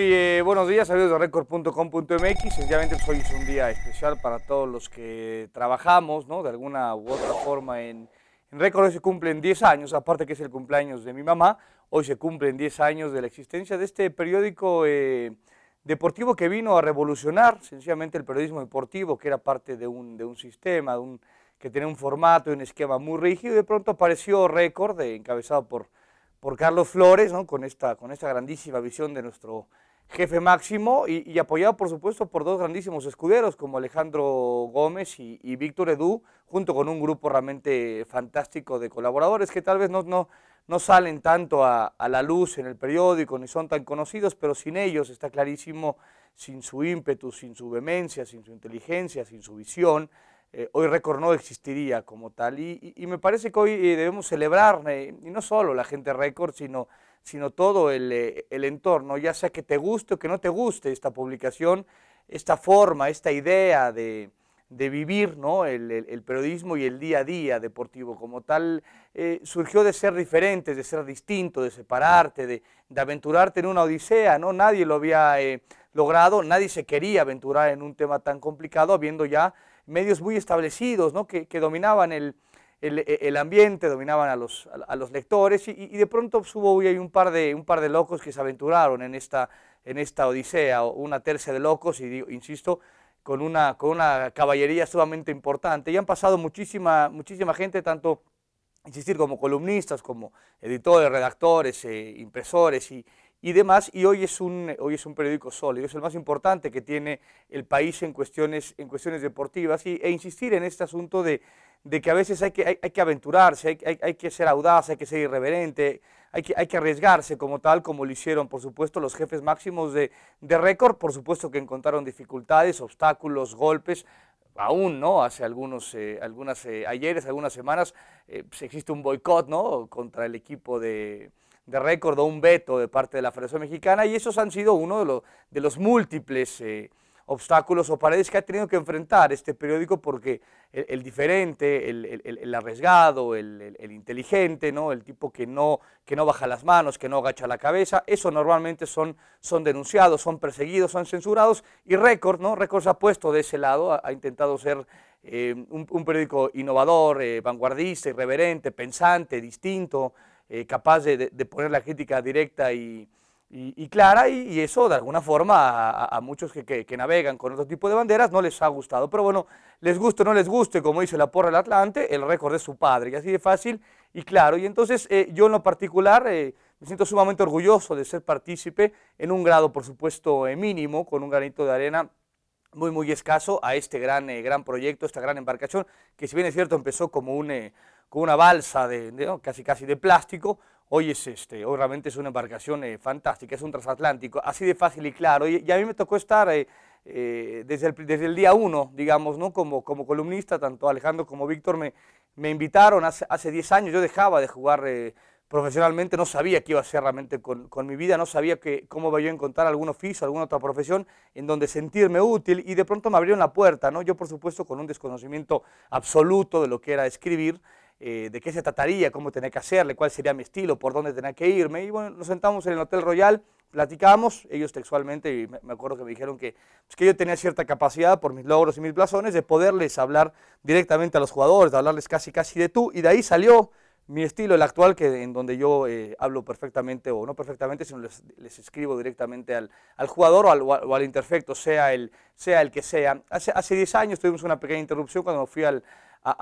Eh, buenos días, amigos de record.com.mx. Sencillamente pues, hoy es un día especial para todos los que trabajamos, De alguna u otra forma en, en Record hoy se cumplen 10 años, aparte que es el cumpleaños de mi mamá, hoy se cumplen 10 años de la existencia de este periódico eh, deportivo que vino a revolucionar sencillamente el periodismo deportivo, que era parte de un, sistema, que tenía un formato y un esquema muy rígido, y de pronto apareció Record, eh, encabezado por Carlos Flores, con, esta, con esta grandísima visión de nuestro jefe máximo y, apoyado, por supuesto, por dos grandísimos escuderos como Alejandro Gómez y, Víctor Edu, junto con un grupo realmente fantástico de colaboradores que tal vez no, no, salen tanto a, a, la luz en el periódico ni son tan conocidos, pero sin ellos está clarísimo, sin su ímpetu, sin su vehemencia, sin su inteligencia, sin su visión, eh, hoy Récord no existiría como tal. Y, me parece que hoy eh, debemos celebrar, y no solo la gente Récord, sino, sino todo eh, el, entorno, ya sea que te guste o que no te guste esta publicación, esta forma, esta idea de, vivir ¿no? el, periodismo y el día a día deportivo como tal, surgió de ser diferentes, de ser distinto, de separarte, de, aventurarte en una odisea, ¿no? Nadie lo había logrado, nadie se quería aventurar en un tema tan complicado, habiendo ya medios muy establecidos, ¿no? que, dominaban e, el, ambiente, dominaban a los, a, los lectores y, de pronto hubo hoy un par de, un par de locos que se aventuraron en esta, en esta odisea, una tercia de locos, y insisto, con una, con una caballería sumamente importante. Y han pasado muchísima, muchísima gente, tanto, insistir, como columnistas, como editores, redactores, eh, impresores y, y demás, y hoy es, un, hoy es un periódico sólido, es el más importante que tiene el país en cuestiones, en cuestiones deportivas, e insistir en este asunto de, que a veces hay que, hay, que aventurarse, hay, que ser audaz, hay que ser irreverente, hay que, hay que arriesgarse como tal, como lo hicieron, por supuesto, los jefes máximos de, de récord, por supuesto que encontraron dificultades, obstáculos, golpes, aún, ¿no? Hace algunos, eh, algunas, eh, ayeres, algunas semanas, eh, pues, existe un boicot, ¿no? Contra el equipo de de récord o un veto de parte de la Federación Mexicana y esos han sido uno de, los, múltiples eh, obstáculos o paredes que ha tenido que enfrentar este periódico porque el, diferente, el, arriesgado, el, inteligente, ¿no? el tipo que no, que no baja las manos, que no agacha la cabeza, eso normalmente son, son denunciados, son perseguidos, son censurados y récord, ¿no? récord se ha puesto de ese lado, ha, intentado ser... Eh, un, periódico innovador, eh, vanguardista, irreverente, pensante, distinto, eh, capaz de, poner la crítica directa y, clara, y, eso de alguna forma a, muchos que, navegan con otro tipo de banderas no les ha gustado. Pero bueno, les guste o no les guste, como dice la porra del Atlante, el récord de su padre, y así de fácil y claro. Y entonces eh, yo en lo particular eh, me siento sumamente orgulloso de ser partícipe en un grado, por supuesto, mínimo, con un granito de arena muy, muy escaso a este gran, eh, gran proyecto, esta gran embarcación, que si bien es cierto empezó como, un, eh, una balsa de, casi casi de plástico, hoy es este, hoy realmente es una embarcación eh, fantástica, es un transatlántico, así de fácil y claro. Y, a mí me tocó estar desde, el, desde el día uno, digamos, ¿no? como, como columnista, tanto Alejandro como Víctor me, me invitaron hace, hace 10 años, yo dejaba de jugar profesionalmente, no sabía qué iba a hacer realmente con, mi vida, no sabía que, cómo iba a encontrar algún oficio, alguna otra profesión en donde sentirme útil y de pronto me abrieron la puerta, ¿no? Yo por supuesto con un desconocimiento absoluto de lo que era escribir, eh, de qué se trataría, cómo tenía que hacerle, cuál sería mi estilo, por dónde tenía que irme. Y bueno, nos sentamos en el Hotel Royal, platicamos, ellos textualmente, y me acuerdo que me dijeron que, pues, que yo tenía cierta capacidad por mis logros y mis blasones de poderles hablar directamente a los jugadores, de hablarles casi casi de tú, y de ahí salió mi estilo, el actual, que en donde yo eh, hablo perfectamente, o no perfectamente, sino les, escribo directamente al, jugador o al, interfecto, sea el, sea el que sea. Hace, hace 10 años tuvimos una pequeña interrupción cuando fui a,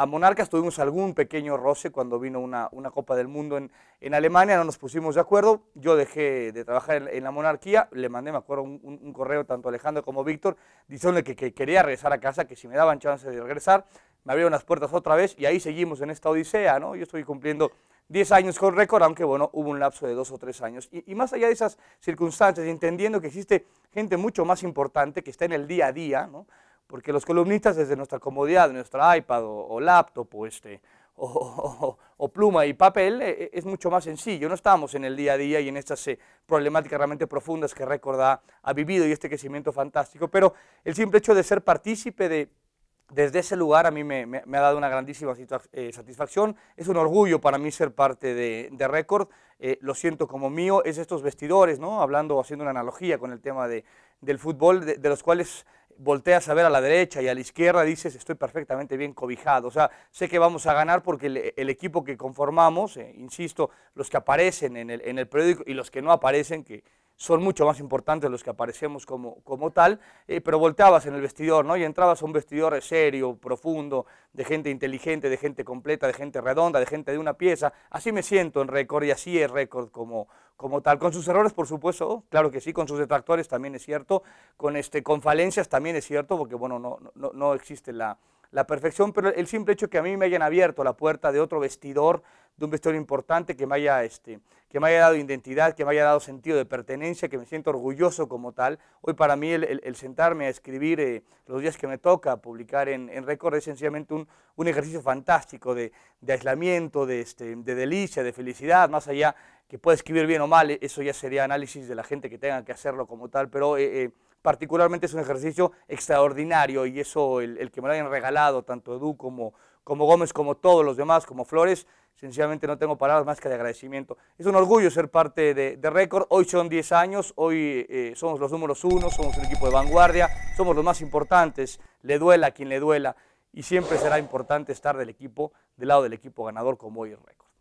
Monarcas, tuvimos algún pequeño roce cuando vino una, Copa del Mundo en, Alemania, no nos pusimos de acuerdo, yo dejé de trabajar en, la monarquía, le mandé, me acuerdo, un, correo tanto a Alejandro como a Víctor, diciéndole que, que quería regresar a casa, que si me daban chance de regresar, me abrieron las puertas otra vez y ahí seguimos en esta odisea, ¿no? Yo estoy cumpliendo 10 años con récord, aunque bueno, hubo un lapso de 2 o 3 años. Y, más allá de esas circunstancias, entendiendo que existe gente mucho más importante que está en el día a día, ¿no? Porque los columnistas desde nuestra comodidad, nuestro iPad o, laptop o, este, o, pluma y papel, e, e, es mucho más sencillo. No estamos en el día a día y en estas eh, problemáticas realmente profundas que Récord ha vivido y este crecimiento fantástico. Pero el simple hecho de ser partícipe de desde ese lugar a mí me, ha dado una grandísima eh, satisfacción. Es un orgullo para mí ser parte de, de Record. Eh, lo siento como mío. Es estos vestidores, ¿no? Hablando, haciendo una analogía con el tema de, del fútbol, de, los cuales volteas a ver a la derecha y a la izquierda, dices, estoy perfectamente bien cobijado. O sea, sé que vamos a ganar porque el, equipo que conformamos, eh, insisto, los que aparecen en el, en el periódico y los que no aparecen, que son mucho más importantes los que aparecemos como, como tal, eh, pero volteabas en el vestidor, ¿no? Y entrabas a un vestidor serio, profundo, de gente inteligente, de gente completa, de gente redonda, de gente de una pieza. Así me siento en récord y así es récord como, como tal. Con sus errores, por supuesto, claro que sí, con sus detractores también es cierto, con, este, con falencias también es cierto, porque bueno, no, no existe la la perfección, pero el simple hecho que a mí me hayan abierto la puerta de otro vestidor, de un vestidor importante, que me haya, este, que me haya dado identidad, que me haya dado sentido de pertenencia, que me siento orgulloso como tal. Hoy para mí el, sentarme a escribir eh, los días que me toca publicar en, en récord es sencillamente un, ejercicio fantástico de, aislamiento, este, de, delicia, de felicidad, más allá que pueda escribir bien o mal, eso ya sería análisis de la gente que tenga que hacerlo como tal, pero... Eh, eh, particularmente es un ejercicio extraordinario y eso, el, que me lo hayan regalado, tanto Edu como, como Gómez, como todos los demás, como Flores, sencillamente no tengo palabras más que de agradecimiento. Es un orgullo ser parte de, Récord, hoy son 10 años, hoy eh, somos los números uno, somos un equipo de vanguardia, somos los más importantes, le duela a quien le duela y siempre será importante estar del equipo, del lado del equipo ganador como hoy en Récord.